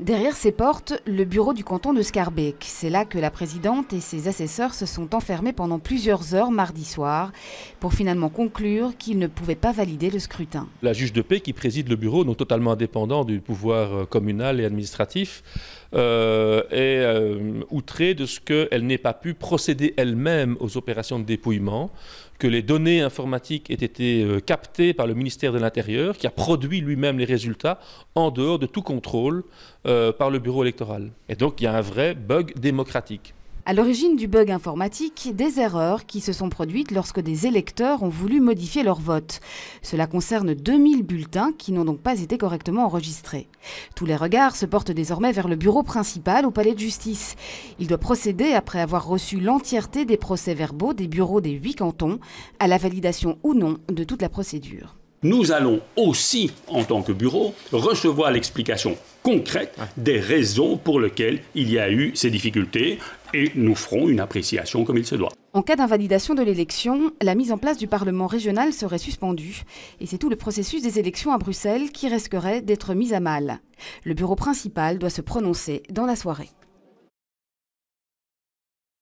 Derrière ces portes, le bureau du canton de Scarbeck. C'est là que la présidente et ses assesseurs se sont enfermés pendant plusieurs heures mardi soir pour finalement conclure qu'ils ne pouvaient pas valider le scrutin. La juge de paix qui préside le bureau, non totalement indépendant du pouvoir euh, communal et administratif, euh, est euh, outrée de ce qu'elle n'ait pas pu procéder elle-même aux opérations de dépouillement, que les données informatiques aient été euh, captées par le ministère de l'Intérieur, qui a produit lui-même les résultats en dehors de tout contrôle par le bureau électoral. Et donc il y a un vrai bug démocratique à l'origine du bug informatique, des erreurs qui se sont produites lorsque des électeurs ont voulu modifier leur vote. Cela concerne 2000 bulletins qui n'ont donc pas été correctement enregistrés. Tous les regards se portent désormais vers le bureau principal au palais de justice. Il doit procéder, après avoir reçu l'entièreté des procès-verbaux des bureaux des huit cantons, à la validation ou non de toute la procédure nous allons aussi, en tant que bureau, recevoir l'explication concrète des raisons pour lesquelles il y a eu ces difficultés et nous ferons une appréciation comme il se doit. En cas d'invalidation de l'élection, la mise en place du Parlement régional serait suspendue et c'est tout le processus des élections à Bruxelles qui risquerait d'être mis à mal. Le bureau principal doit se prononcer dans la soirée.